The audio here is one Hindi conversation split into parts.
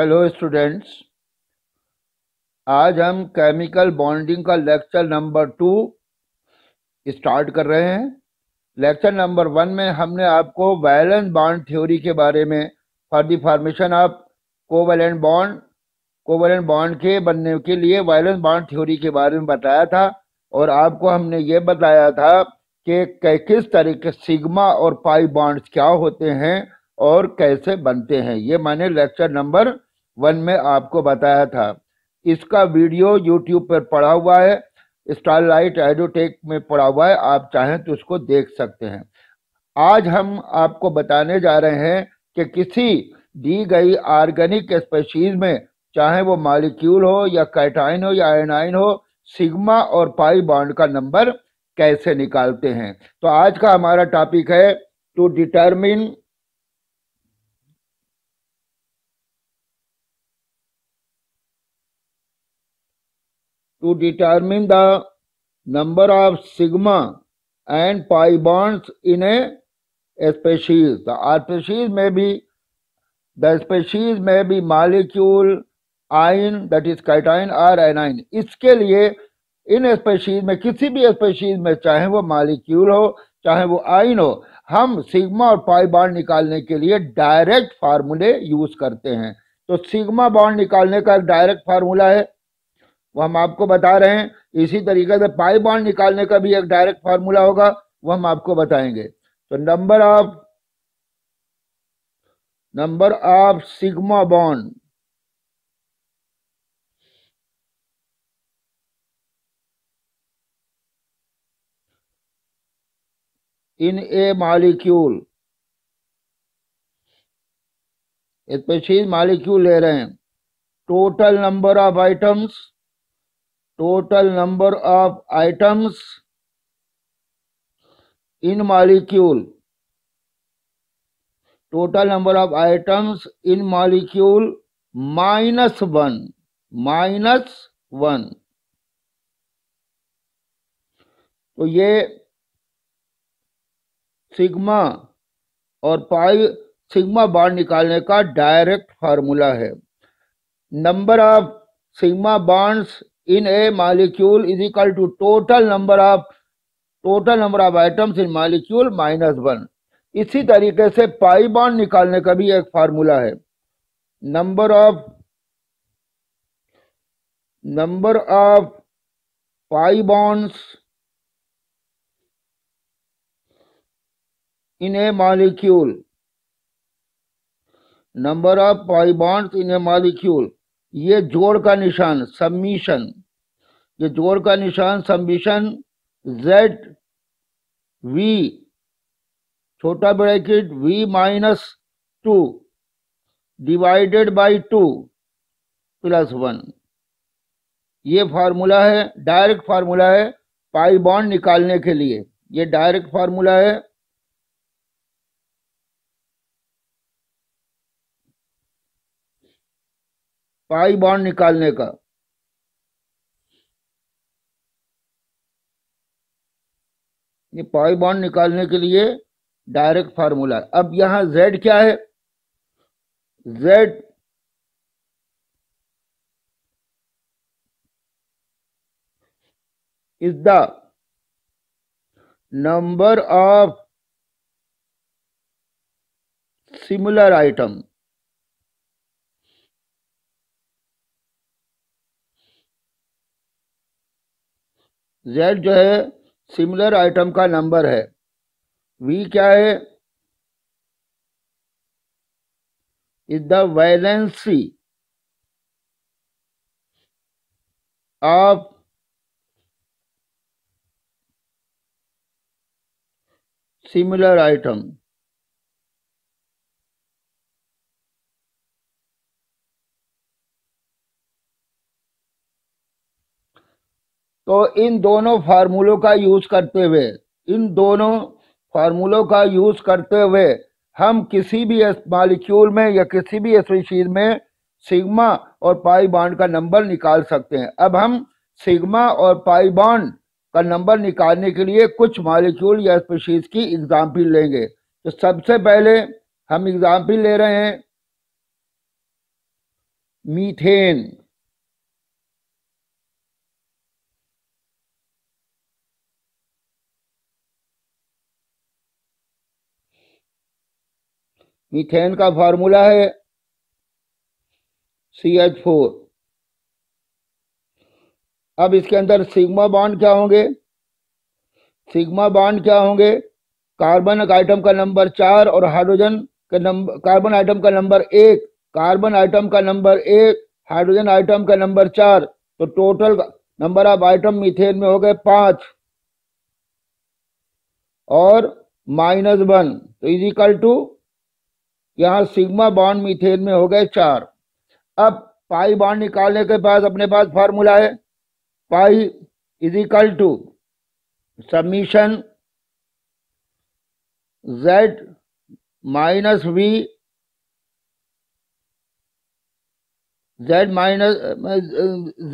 हेलो स्टूडेंट्स आज हम केमिकल बॉन्डिंग का लेक्चर नंबर टू स्टार्ट कर रहे हैं लेक्चर नंबर वन में हमने आपको वैलेंस बॉन्ड थ्योरी के बारे में for the formation of covalent bond covalent bond के बनने के लिए वैलेंस बॉन्ड थ्योरी के बारे में बताया था और आपको हमने ये बताया था कि किस तरीके सिग्मा और पाई बॉन्ड्स क्या होते हैं और कैसे बनते हैं ये मैंने लेक्चर नंबर वन में आपको बताया था इसका वीडियो यूट्यूब पर पड़ा हुआ है स्टारलाइट एडोटेक में पड़ा हुआ है आप चाहें तो उसको देख सकते हैं आज हम आपको बताने जा रहे हैं कि किसी दी गई ऑर्गेनिक स्पेशीज में चाहे वो मालिक्यूल हो या कैटाइन हो या आयनाइन हो सिग्मा और पाई बॉन्ड का नंबर कैसे निकालते हैं तो आज का हमारा टॉपिक है to determine to determine the number of sigma and pi bonds in a, a species. The species may be the species may be molecule, आयन that is cation or anion इसके लिए इन स्पेशीज में किसी भी स्पेशीज में चाहे वो मालिक्यूल हो चाहे वो आयन हो हम सिग्मा और पाई बाड निकालने के लिए डायरेक्ट फार्मूले यूज करते हैं तो सिग्मा बाड निकालने का एक डायरेक्ट फार्मूला है वो हम आपको बता रहे हैं इसी तरीके से पाई बॉन्ड निकालने का भी एक डायरेक्ट फार्मूला होगा वो हम आपको बताएंगे तो number of number of sigma bond in a molecule molecule species molecule ले रहे हैं total number of atoms total number of atoms in molecule total number of atoms in molecule minus one minus one तो ये सिग्मा और पाई सिग्मा बॉन्ड निकालने का डायरेक्ट फार्मूला है number of sigma bonds in a molecule is equal to total number of total number of atoms in molecule minus one इसी तरीके से पाई बॉन्ड निकालने का भी एक फार्मूला है number of number of pi bonds in a molecule number of pi bonds in a molecule ये जोड़ का निशान सबमिशन ये जोड़ का निशान सबमिशन जेड वी छोटा bracket V minus two divided by two plus one ये फार्मूला है डायरेक्ट फार्मूला है पाई बॉन्ड निकालने के लिए ये डायरेक्ट फार्मूला है पाई बॉन्ड निकालने का ये पाई बॉन्ड निकालने के लिए डायरेक्ट फार्मूला अब यहां z क्या है z is the number of similar atoms Z जो है सिमिलर आइटम का नंबर है वी क्या है is the valency of similar atoms तो इन दोनों फार्मूलों का यूज करते हुए इन दोनों फार्मूलों का यूज करते हुए हम किसी भी मालिक्यूल में या किसी भी स्पीशीज में सिग्मा और पाई बॉन्ड का नंबर निकाल सकते हैं अब हम सिग्मा और पाई बॉन्ड का नंबर निकालने के लिए कुछ मालिक्यूल या स्पीशीज की एग्जाम्पल लेंगे तो सबसे पहले हम एग्जाम्पल ले रहे हैं मीथेन मीथेन का फॉर्मूला है सी एच फोर अब इसके अंदर सिग्मा बॉन्ड क्या होंगे सिग्मा बॉन्ड क्या होंगे कार्बन आइटम का नंबर चार और हाइड्रोजन का नंबर कार्बन आइटम का नंबर एक कार्बन आइटम का नंबर एक हाइड्रोजन आइटम का नंबर चार तो total number of atom methane में हो गए पांच और माइनस वन तो इज इक्वल टू यहाँ सिग्मा बॉन्ड मीथेन में हो गए चार अब पाई बॉन्ड निकालने के पास अपने पास फार्मूला है pi is equal to summation Z minus V Z minus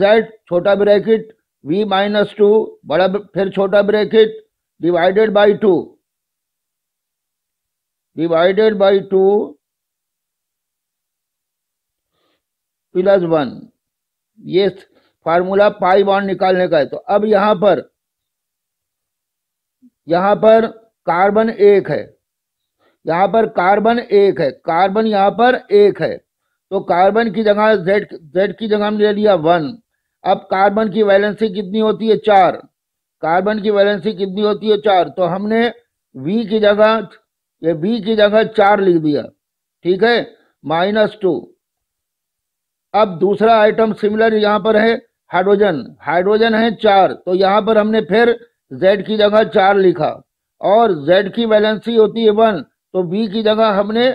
Z छोटा ब्रैकेट वी माइनस टू बड़ा फिर छोटा bracket divided by two divided by 2 plus one ये फार्मूला पाई बॉन्ड निकालने का है तो अब यहां पर यहां पर कार्बन एक है यहां पर कार्बन एक है कार्बन यहां पर एक है तो कार्बन की जगह जेड जेड की जगह ले लिया वन अब कार्बन की वैलेंसी कितनी होती है चार कार्बन की वैलेंसी कितनी होती है चार तो हमने वी की जगह ये बी की जगह चार लिख दिया ठीक है माइनस टू अब दूसरा आइटम सिमिलर यहाँ पर है हाइड्रोजन हाइड्रोजन है चार तो यहाँ पर हमने फिर जेड की जगह चार लिखा और जेड की वैलेंसी होती है वन तो बी की जगह हमने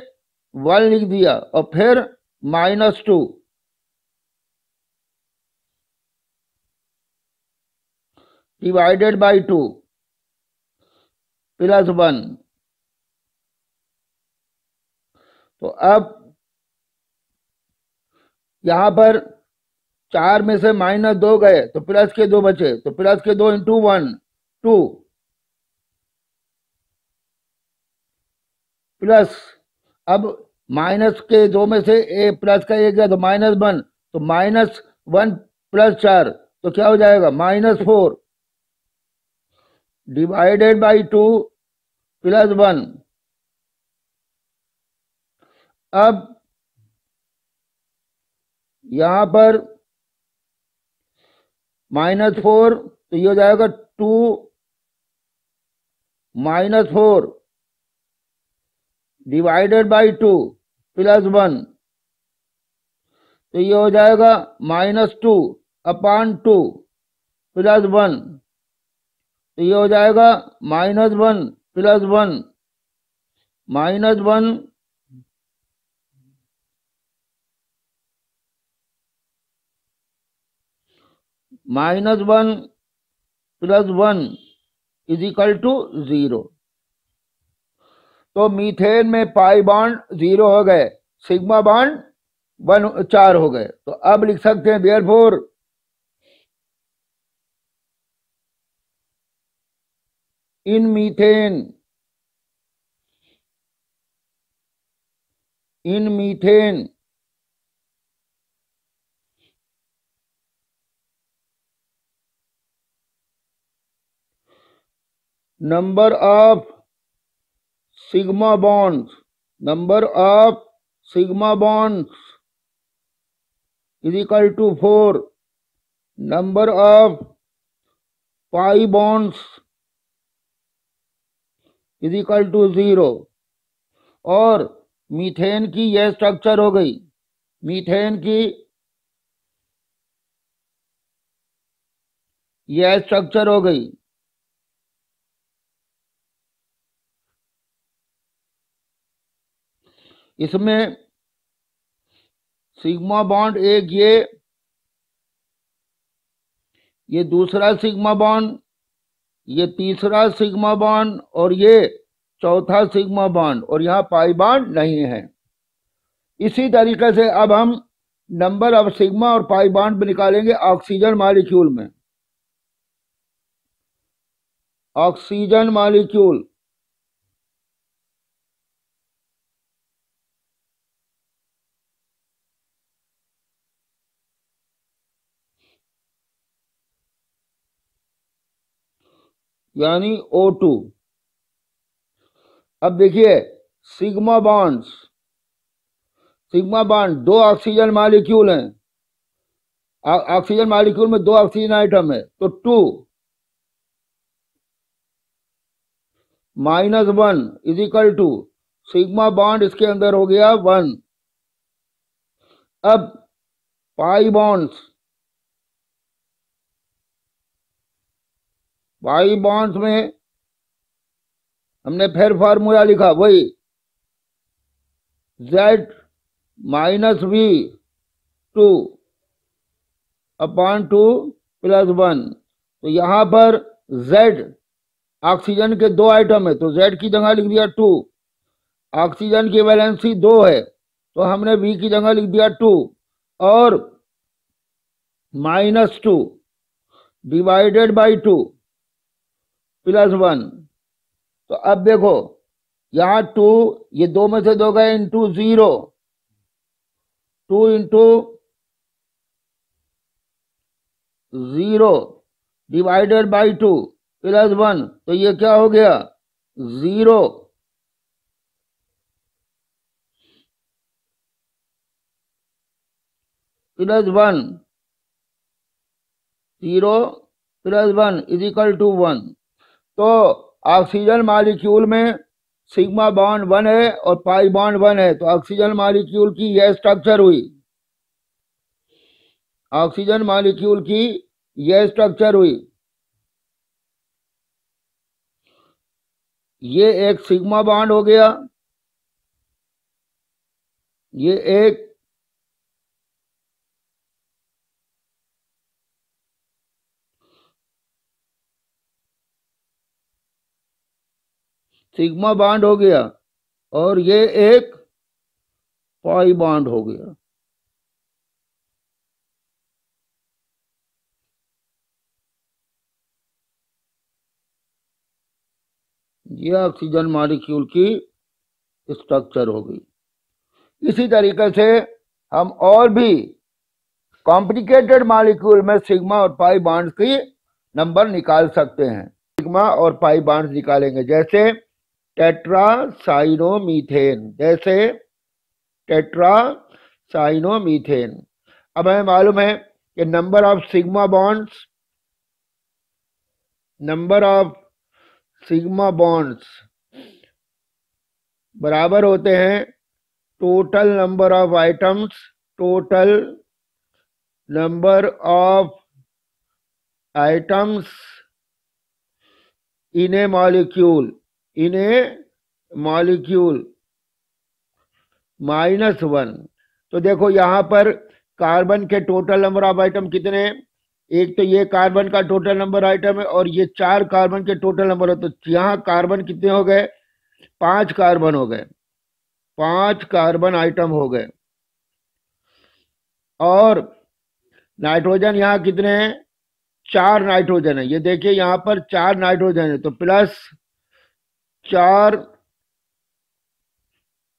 वन लिख दिया और फिर minus two divided by two plus one तो अब यहां पर चार में से माइनस दो गए तो प्लस के दो बचे तो प्लस के दो इंटू वन टू प्लस अब माइनस के दो में से ए प्लस का एक गया तो माइनस वन तो माइनस वन प्लस चार तो क्या हो जाएगा minus four divided by two plus one अब यहां पर माइनस फोर तो ये हो जाएगा two minus four divided by two plus one तो ये हो जाएगा minus two upon two plus one तो ये हो जाएगा minus one plus one minus one minus one plus one is equal to zero तो मीथेन में पाई बॉन्ड जीरो हो गए सिग्मा बॉन्ड वन चार हो गए तो अब लिख सकते हैं there four in methane in methane number of sigma bonds number of sigma bonds is equal to 4 number of pi bonds is equal to zero और मीथेन की यह स्ट्रक्चर हो गई मीथेन की यह स्ट्रक्चर हो गई इसमें सिग्मा बॉन्ड एक ये ये दूसरा सिग्मा बॉन्ड ये तीसरा सिग्मा बॉन्ड और ये चौथा सिग्मा बॉन्ड और यहाँ पाई बॉन्ड नहीं है इसी तरीके से अब हम नंबर ऑफ सिग्मा और पाई बॉन्ड भी निकालेंगे ऑक्सीजन मालिक्यूल में ऑक्सीजन मालिक्यूल यानी O2 अब देखिए सिग्मा बॉन्ड्स सिग्मा बॉन्ड दो ऑक्सीजन मालिक्यूल हैं ऑक्सीजन मालिक्यूल में दो ऑक्सीजन आइटम है तो two minus one is equal to sigma bond इसके अंदर हो गया वन अब पाई बॉन्ड्स वाई बॉन्स में हमने फिर फार्मूला लिखा वही Z minus V two upon two plus one तो यहां पर जेड ऑक्सीजन के दो आइटम है तो जेड की जगह लिख दिया टू ऑक्सीजन की वैलेंसी दो है तो हमने वी की जगह लिख दिया टू और minus two divided by two plus one तो अब देखो यहां टू ये दो में से दो गए into zero two into zero divided by two plus one तो ये क्या हो गया zero plus one zero plus one is equal to one तो ऑक्सीजन मालिक्यूल में सिग्मा बॉन्ड वन है और पाई बॉन्ड वन है तो ऑक्सीजन मालिक्यूल की यह स्ट्रक्चर हुई ऑक्सीजन मालिक्यूल की यह स्ट्रक्चर हुई ये एक सिग्मा बॉन्ड हो गया ये एक सिग्मा बांड हो गया और ये एक पाई बांड हो गया ये ऑक्सीजन मॉलिक्यूल की स्ट्रक्चर हो गई इसी तरीके से हम और भी कॉम्प्लिकेटेड मॉलिक्यूल में सिग्मा और पाई बांड्स की नंबर निकाल सकते हैं सिग्मा और पाई बांड्स निकालेंगे जैसे टेट्रासाइनोमीथेन जैसे टेट्रासाइनोमीथेन अब हमें मालूम है कि number of sigma bonds number of sigma bonds बराबर होते हैं total number of atoms total number of atoms in a molecule in a molecule minus one तो देखो यहां पर कार्बन के टोटल नंबर ऑफ आइटम कितने एक तो ये कार्बन का टोटल नंबर आइटम है और ये चार कार्बन के टोटल नंबर है तो यहाँ कार्बन कितने हो गए पांच कार्बन हो गए पांच कार्बन आइटम हो गए और नाइट्रोजन यहाँ कितने हैं चार नाइट्रोजन है ये देखिए यहाँ पर चार नाइट्रोजन है तो प्लस चार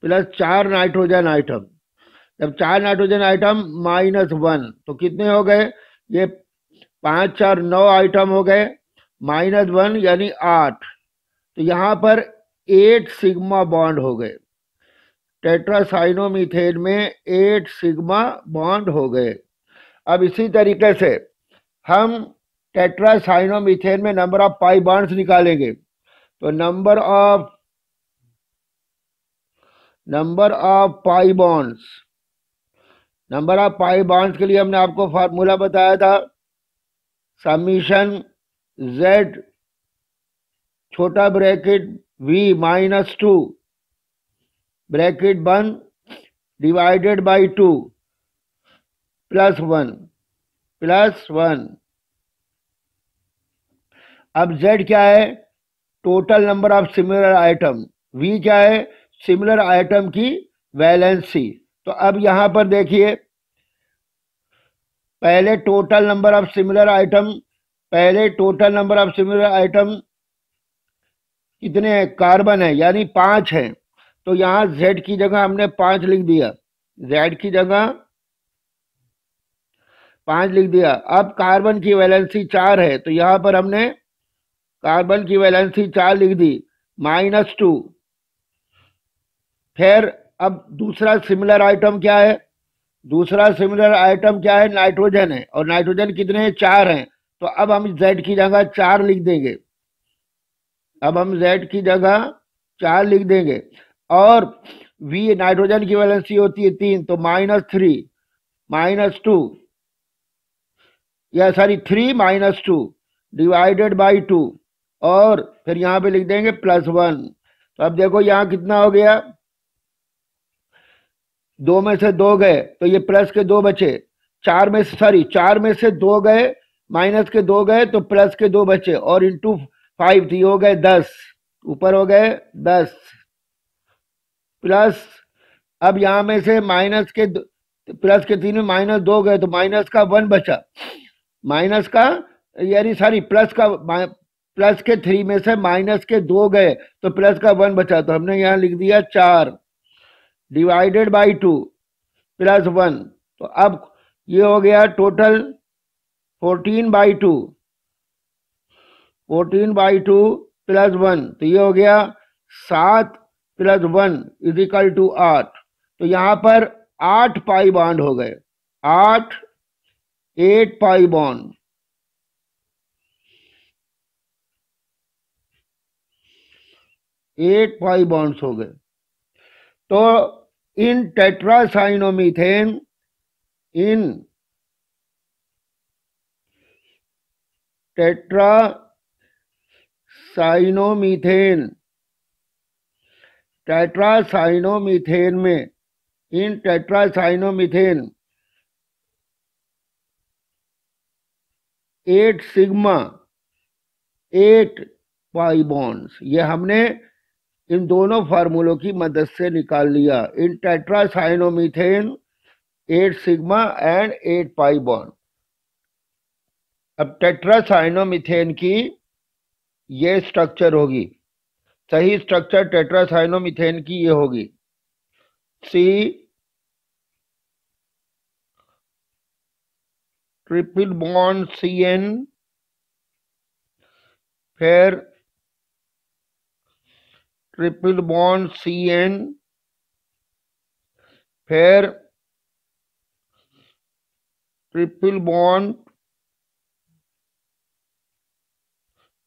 प्लस चार नाइट्रोजन आइटम जब चार नाइट्रोजन आइटम माइनस वन तो कितने हो गए ये पांच चार नौ आइटम हो गए माइनस वन यानी आठ तो यहां पर एट सिग्मा बॉन्ड हो गए टेट्रासाइनोमीथेन में एट सिग्मा बॉन्ड हो गए अब इसी तरीके से हम टेट्रासाइनोमीथेन में नंबर ऑफ पाई बॉन्ड्स निकालेंगे तो number of number of pi bonds number of pi bonds के लिए हमने आपको फार्मूला बताया था समीशन जेड छोटा bracket v minus two bracket one divided by two plus one plus one अब z क्या है total number of similar atom V क्या है सिमिलर आइटम की वैलेंसी तो अब यहां पर देखिए पहले total number of similar atom पहले total number of similar atom कितने हैं कार्बन है यानी पांच है तो यहां जेड की जगह हमने पांच लिख दिया जेड की जगह पांच लिख दिया अब कार्बन की वैलेंसी चार है तो यहां पर हमने कार्बन की वैलेंसी चार लिख दी माइनस टू फिर अब दूसरा सिमिलर आइटम क्या है दूसरा सिमिलर आइटम क्या है नाइट्रोजन है और नाइट्रोजन कितने है? चार हैं तो अब हम जेड की जगह चार लिख देंगे अब हम जेड की जगह चार लिख देंगे और वी नाइट्रोजन की वैलेंसी होती है तीन तो माइनस थ्री माइनस टू या sorry three minus two divided by two और फिर यहां पे लिख देंगे प्लस वन तो अब देखो यहाँ कितना हो गया दो में से दो गए तो ये प्लस के दो बचे चार में सॉरी चार में से दो गए माइनस के दो गए तो प्लस के दो बचे और इंटू फाइव थी हो गए दस ऊपर हो गए दस प्लस अब यहां में से माइनस के प्लस के तीन में माइनस दो गए तो माइनस का वन बचा माइनस का यानी सॉरी प्लस का प्लस के थ्री में से माइनस के दो गए तो प्लस का वन बचा तो हमने यहाँ लिख दिया चार divided by two plus one तो अब ये हो गया total fourteen by two fourteen by two plus one तो ये हो गया सात plus one is equal to आठ तो यहाँ पर आठ पाई बॉन्ड हो गए आठ eight pi bond eight pi bonds हो गए तो in tetracyanomethane in tetracyanomethane tetracyanomethane में in tetracyanomethane eight sigma eight pi bonds ये हमने इन दोनों फार्मूलों की मदद से निकाल लिया in tetracyanomethane eight sigma and eight pi bond अब टेट्रासाइनोमीथेन की ये स्ट्रक्चर होगी सही स्ट्रक्चर टेट्रासाइनोमीथेन की ये होगी C triple bond C N फिर ट्रिपल बॉन्ड सी एन फिर triple bond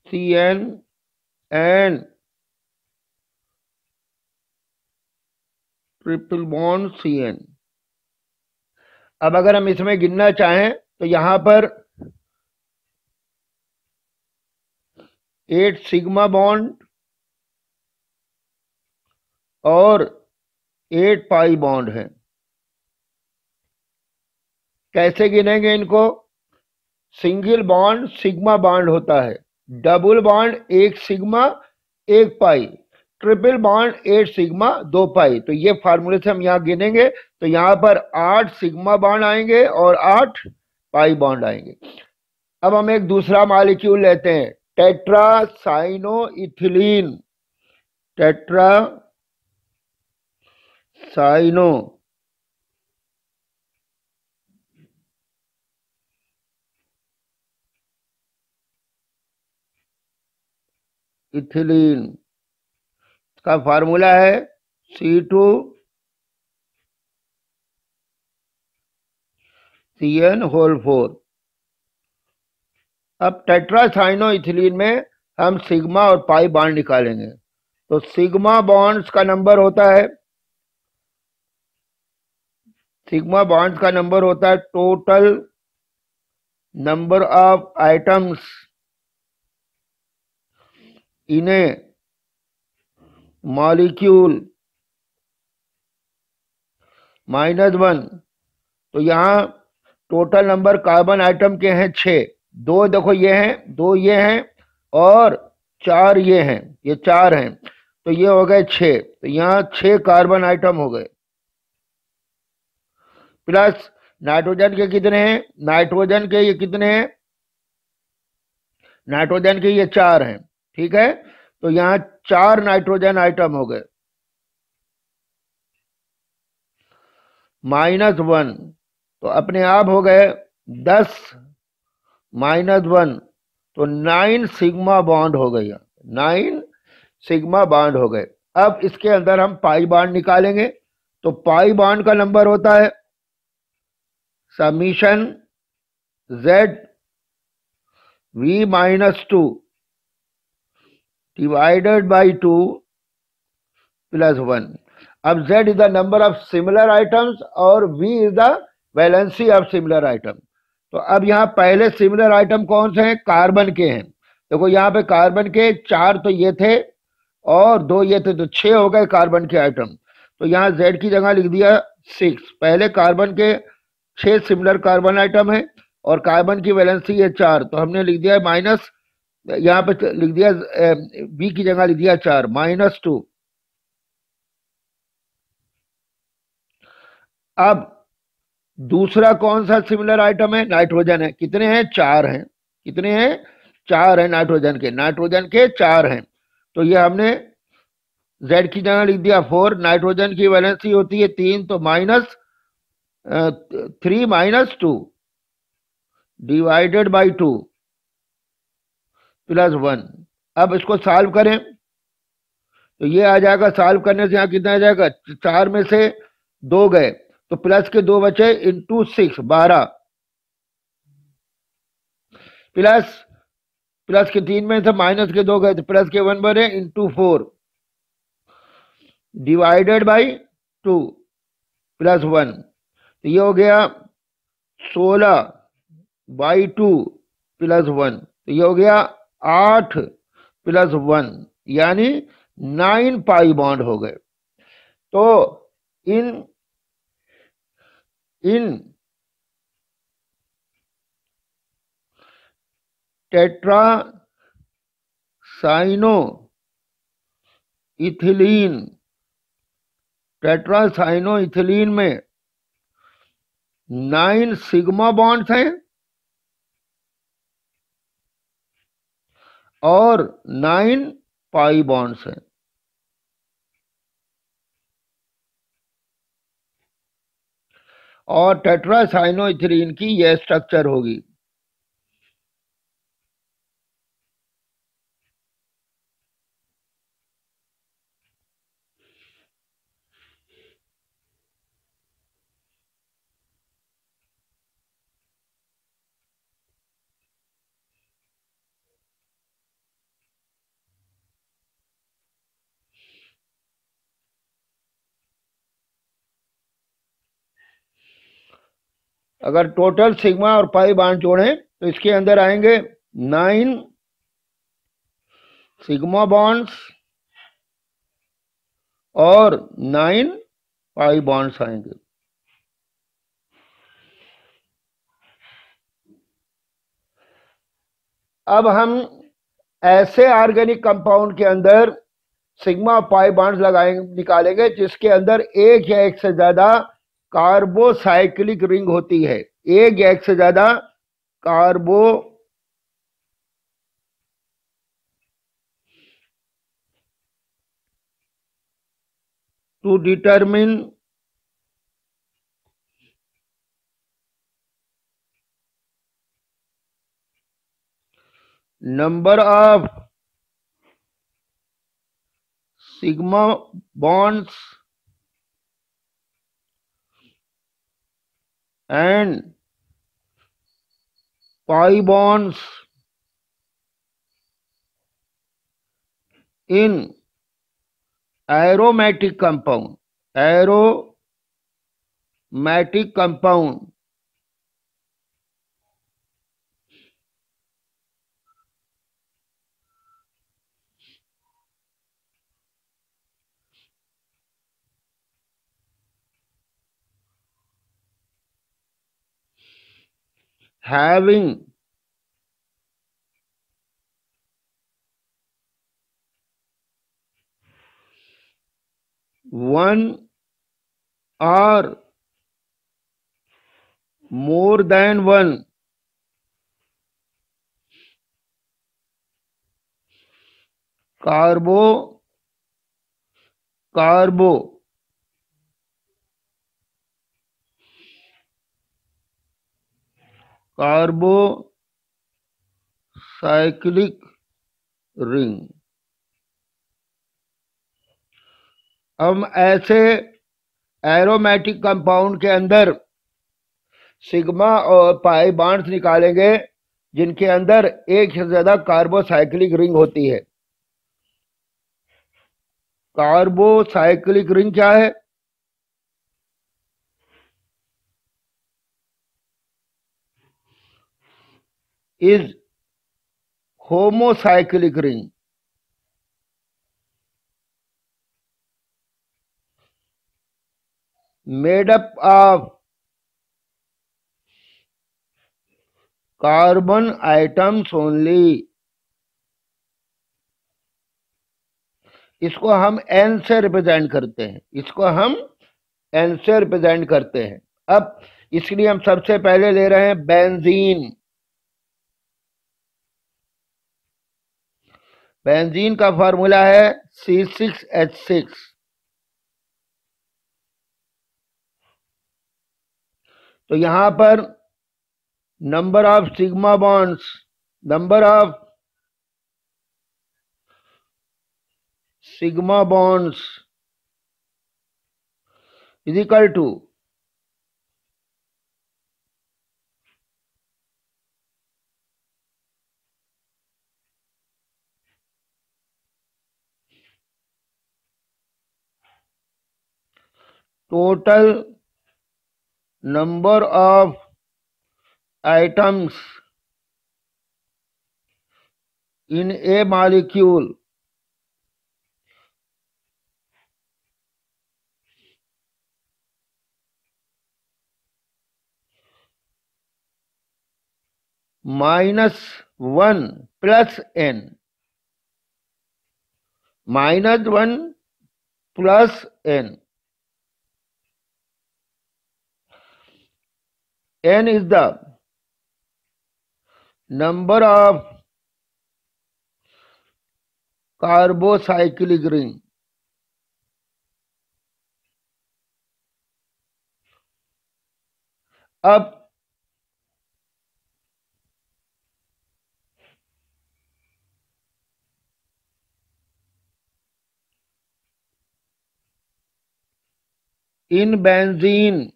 C N N triple bond C N अब अगर हम इसमें गिनना चाहें तो यहां पर एट सिग्मा बॉन्ड और एट पाई बॉन्ड है कैसे गिनेंगे इनको सिंगल बॉन्ड सिग्मा बॉन्ड होता है डबल बॉन्ड एक सिग्मा एक pi triple bond eight sigma दो पाई तो ये फार्मूले से हम यहां गिनेंगे तो यहां पर आठ सिग्मा बॉन्ड आएंगे और आठ पाई बॉन्ड आएंगे अब हम एक दूसरा मालिक्यूल लेते हैं tetracyanoethylene tetracyanoethylene का फार्मूला है C two C N whole four अब टेट्रासाइनो इथिलीन में हम सिग्मा और पाई बॉन्ड निकालेंगे तो सिग्मा बॉन्ड्स का नंबर होता है सिग्मा बॉन्ड्स का नंबर होता है total number of atoms in a molecule minus one तो यहाँ टोटल नंबर कार्बन आइटम के हैं छ दो देखो ये हैं दो ये हैं और चार ये हैं ये चार हैं तो ये हो गए छ तो यहाँ छ कार्बन आइटम हो गए प्लस नाइट्रोजन के कितने हैं नाइट्रोजन के ये कितने हैं नाइट्रोजन के ये चार हैं ठीक है तो यहां चार नाइट्रोजन आइटम हो गए माइनस वन तो अपने आप हो गए दस माइनस वन तो नाइन सिग्मा बॉन्ड हो गई नाइन सिग्मा बॉन्ड हो गए अब इसके अंदर हम पाई बॉन्ड निकालेंगे तो पाई बॉन्ड का नंबर होता है summation z v minus 2 divided by 2 plus 1 अब z is the number of similar items और v is the valency of similar item तो अब यहाँ पहले सिमिलर आइटम कौन से हैं कार्बन के हैं देखो यहाँ पे कार्बन के चार तो ये थे और दो ये थे तो छः हो गए कार्बन के आइटम तो यहाँ z की जगह लिख दिया सिक्स पहले कार्बन के छह सिमिलर कार्बन आइटम है और कार्बन की वैलेंसी है चार तो हमने लिख दिया माइनस यहाँ पे तो लिख दिया बी की जगह लिख दिया चार माइनस टू अब दूसरा कौन सा सिमिलर आइटम है नाइट्रोजन है कितने हैं चार हैं कितने हैं चार हैं नाइट्रोजन के नाइट्रोजन के चार हैं तो ये हमने जेड की जगह लिख दिया फोर नाइट्रोजन की वैलेंसी होती है तीन तो minus three minus two divided by two plus one अब इसको सॉल्व करें तो ये आ जाएगा सॉल्व करने से यहाँ कितना आ जाएगा चार में से दो गए तो प्लस के दो बचे इंटू सिक्स बारह प्लस प्लस के तीन में से माइनस के दो गए तो प्लस के वन बने into four divided by two plus one तो ये हो गया सोलह बाई टू प्लस वन तो ये हो गया आठ प्लस वन यानी नाइन पाई बॉन्ड हो गए तो इन इन tetracyanoethylene tetracyanoethylene में नाइन सिग्मा बॉन्ड्स हैं और नाइन पाई बॉन्ड्स हैं और टेट्रासाइनोथ्रीन की यह स्ट्रक्चर होगी अगर टोटल सिग्मा और पाई बांड जोड़ें तो इसके अंदर आएंगे नाइन सिग्मा बॉन्ड्स और नाइन पाई बॉन्ड्स आएंगे अब हम ऐसे ऑर्गेनिक कंपाउंड के अंदर सिग्मा पाई बॉन्ड्स लगाएंगे निकालेंगे जिसके अंदर एक या एक से ज्यादा कार्बोसाइक्लिक रिंग होती है एक या एक से ज्यादा carbo to determine number of sigma bonds and pi bonds in aromatic compound aromatic compound having one or more than one carbo carbo cyclic ring हम ऐसे एरोमेटिक कंपाउंड के अंदर सिग्मा और पाई बांड्स निकालेंगे जिनके अंदर एक से ज्यादा कार्बोसाइक्लिक रिंग होती है कार्बोसाइक्लिक रिंग क्या है is homocyclic ring. made up of carbon atoms only इसको हम एन से रिप्रेजेंट करते हैं इसको हम एन से रिप्रेजेंट करते हैं अब इसलिए हम सबसे पहले ले रहे हैं बेंजीन बेंजीन का फार्मूला है सी सिक्स एच सिक्स तो यहां पर number of sigma bonds number of sigma bonds is equal to total number of atoms in a molecule minus 1 plus n minus 1 plus n n is the number of carbocyclic ring in benzene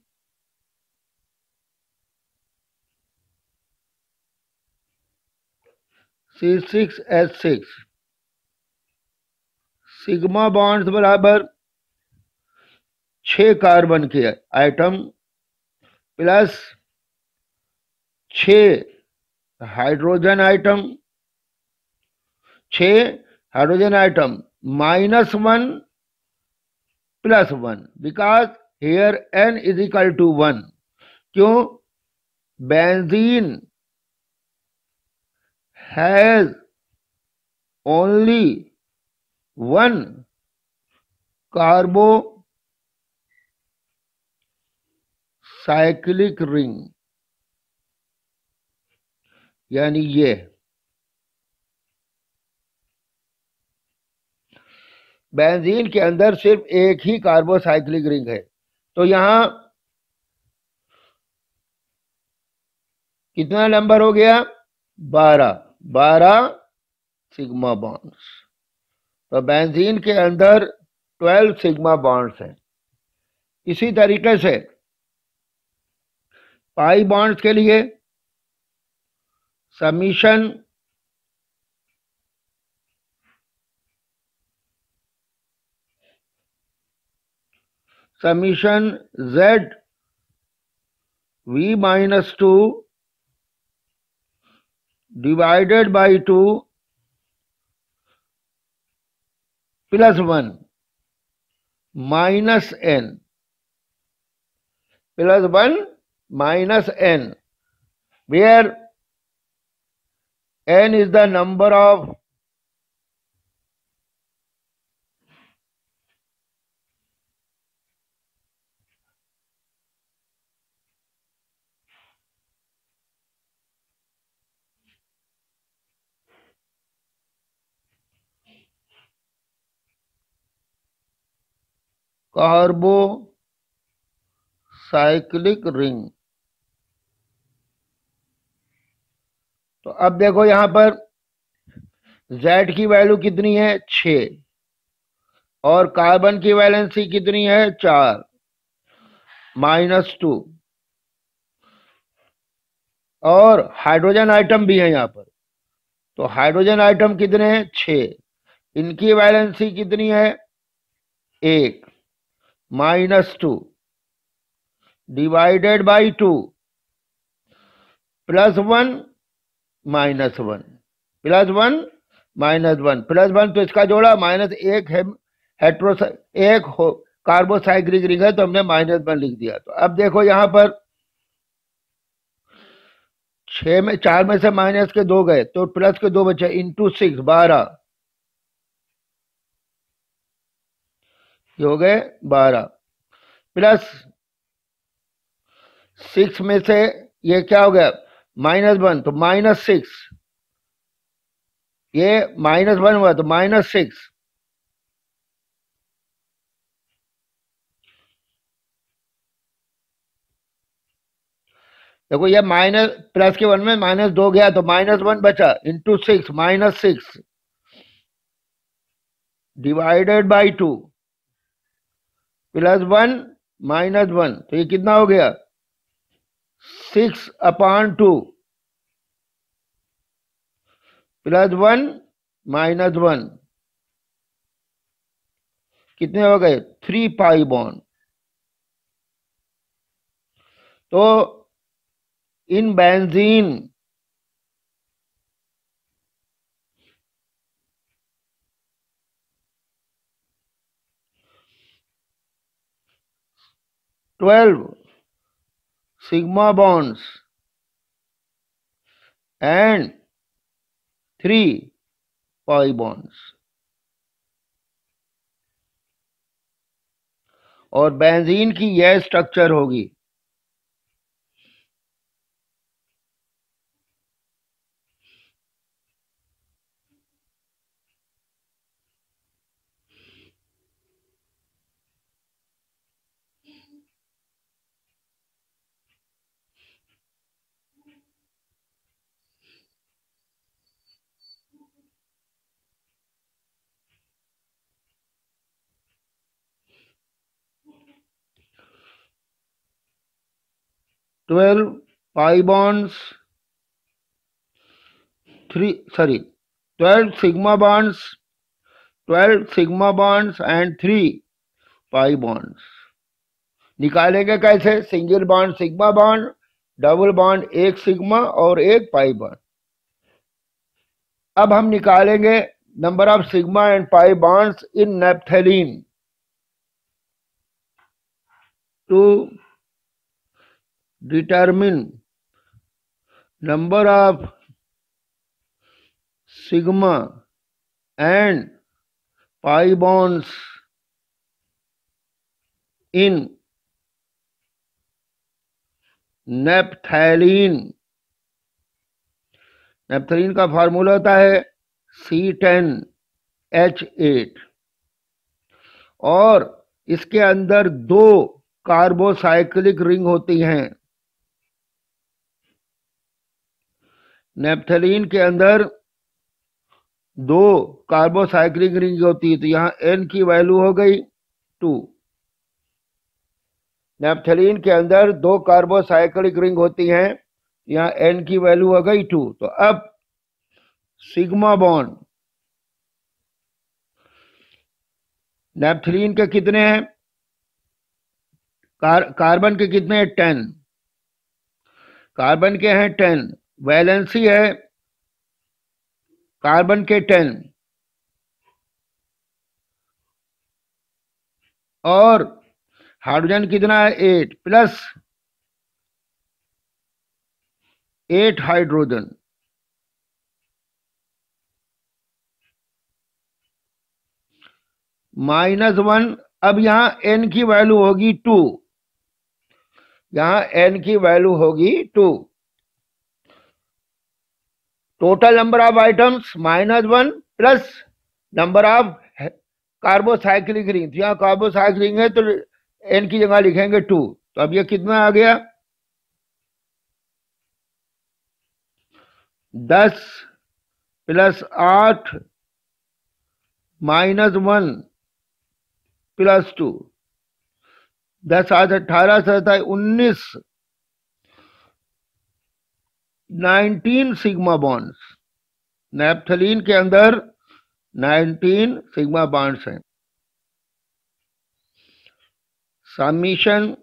C six H six sigma bonds बराबर छ कार्बन के आइटम प्लस छ हाइड्रोजन आइटम छ hydrogen atom minus one plus one because here N is equal to one क्यों benzene has only one carbocyclic ring यानी ये बेंजीन के अंदर सिर्फ एक ही कार्बोसाइक्लिक रिंग है तो यहां कितना नंबर हो गया बारह 12 सिग्मा बॉन्ड्स तो बेंजीन के अंदर 12 सिग्मा बॉन्ड्स हैं इसी तरीके से पाई बॉन्ड्स के लिए summation summation Z V minus two divided by 2 plus 1 minus n plus 1 minus n where n is the number of carbocyclic ring तो अब देखो यहां पर Z की वैल्यू कितनी है छ और कार्बन की वैलेंसी कितनी है चार माइनस टू और हाइड्रोजन आइटम भी है यहां पर तो हाइड्रोजन आइटम कितने हैं छ इनकी वैलेंसी कितनी है एक minus two divided by two plus one minus one plus one minus one plus one तो इसका जोड़ा माइनस एक है हेट्रोस एक हो कार्बोसाइक्लिक रिंग है तो हमने माइनस वन लिख दिया तो अब देखो यहां पर छ में चार में से माइनस के दो गए तो प्लस के दो बचे इंटू सिक्स बारह ये हो गए बारह प्लस सिक्स में से ये क्या हो गया माइनस वन तो माइनस सिक्स ये माइनस वन हुआ तो माइनस सिक्स देखो ये माइनस प्लस के वन में माइनस दो गया तो माइनस वन बचा into six minus six divided by two plus one minus one तो ये कितना हो गया six upon two plus one minus one कितने हो गए थ्री पाई बॉन तो in benzene 12 sigma bonds and 3 pi bonds और बेंजीन की यह स्ट्रक्चर होगी twelve pi bonds three sorry twelve sigma bonds twelve sigma bonds and three pi bonds निकालेंगे कैसे single bond sigma bond double bond एक सिग्मा और एक पाई बॉन्ड अब हम निकालेंगे number of sigma and pi bonds in naphthalene to determine number of sigma and pi bonds in naphthalene naphthalene का फॉर्मूला होता है सी टेन एच एट और इसके अंदर दो कार्बोसाइक्लिक रिंग होती हैं नेप्थलीन के अंदर दो कार्बोसाइक्लिक रिंग होती है तो यहाँ एन की वैल्यू हो गई टू नेपथेलिन के अंदर दो कार्बोसाइक्लिक रिंग होती हैं यहाँ एन की वैल्यू हो गई टू तो अब सिग्मा बॉन्ड नेपथलीन के कितने हैं कार, कार्बन के कितने हैं टेन कार्बन के हैं टेन वैलेंसी है कार्बन के टेन और हाइड्रोजन कितना है eight plus eight hydrogen minus one अब यहां एन की वैल्यू होगी टू यहां एन की वैल्यू होगी two total number of atoms minus one plus number of carbocyclic ring यहाँ कार्बोसाइक्लिंग है तो एन की जगह लिखेंगे टू तो अब ये कितना आ गया दस प्लस आठ माइनस वन प्लस टू दस आठ अट्ठारह सताई उन्नीस 19 सिग्मा बॉन्ड्स नेपथलीन के अंदर 19 सिग्मा बॉन्ड्स हैं summation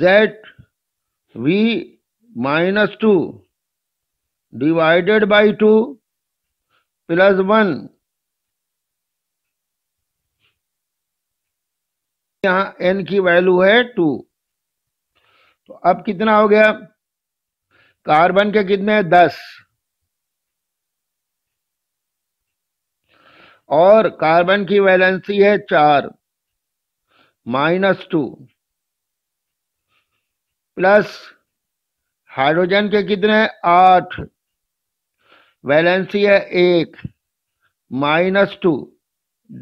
z v minus two divided by two plus one यहां एन की वैल्यू है टू तो अब कितना हो गया कार्बन के कितने दस और कार्बन की वैलेंसी है चार माइनस टू प्लस हाइड्रोजन के कितने आठ वैलेंसी है एक minus two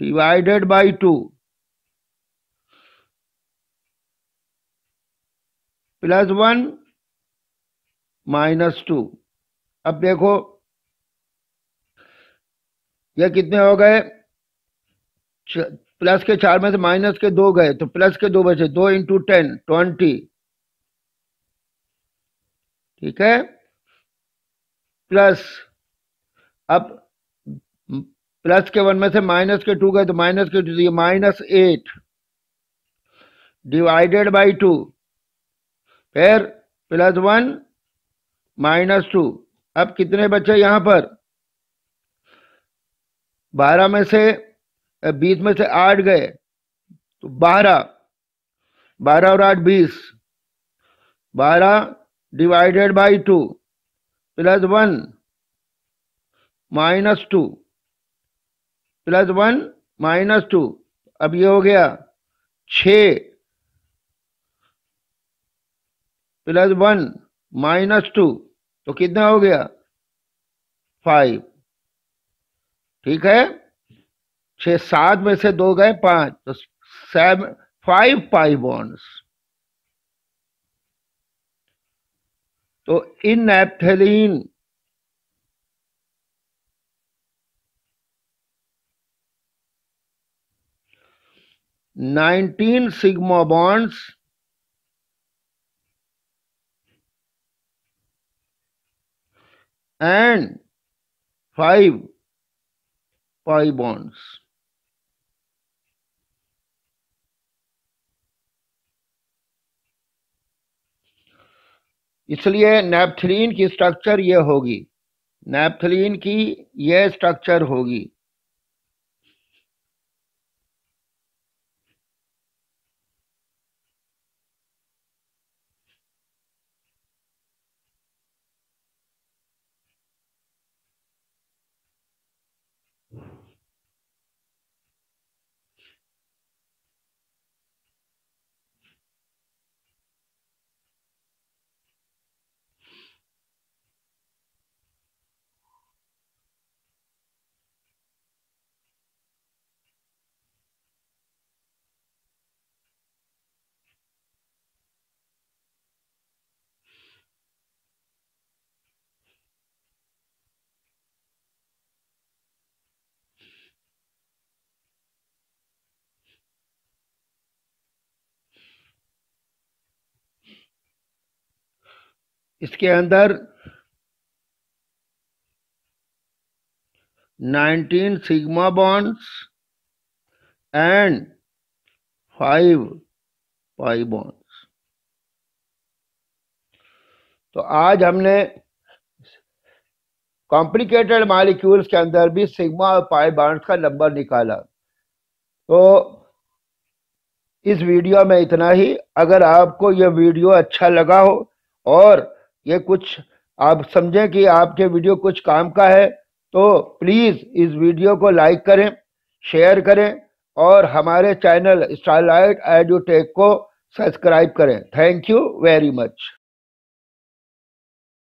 divided by two plus one minus two अब देखो ये कितने हो गए प्लस के चार में से माइनस के दो गए तो प्लस के दो बचे दो इंटू टेन ट्वेंटी ठीक है प्लस अब प्लस के वन में से माइनस के टू गए तो माइनस के टू तो minus eight divided by two फिर प्लस वन माइनस टू अब कितने बचे यहां पर बारह में से बीस में से आठ गए तो बारह बारह और आठ बीस बारह divided by two plus one minus two plus one minus two अब ये हो गया छ प्लस वन माइनस टू तो कितना हो गया फाइव ठीक है छ सात में से दो गए पांच तो सेवन फाइव पाई बॉन्ड्स तो इन एप्थेलिन 19 sigma bonds and 5 pi bonds. इसलिए नेपथलीन की स्ट्रक्चर यह होगी नेपथलीन की यह स्ट्रक्चर होगी इसके अंदर 19 sigma bonds and 5 pi bonds तो आज हमने कॉम्प्लिकेटेड मालिक्यूल्स के अंदर भी सिग्मा और पाई बॉन्ड्स का नंबर निकाला तो इस वीडियो में इतना ही अगर आपको यह वीडियो अच्छा लगा हो और ये कुछ आप समझें कि आपके वीडियो कुछ काम का है तो प्लीज़ इस वीडियो को लाइक करें शेयर करें और हमारे चैनल स्टारलाइट एडोटेक को सब्सक्राइब करें थैंक यू वेरी मच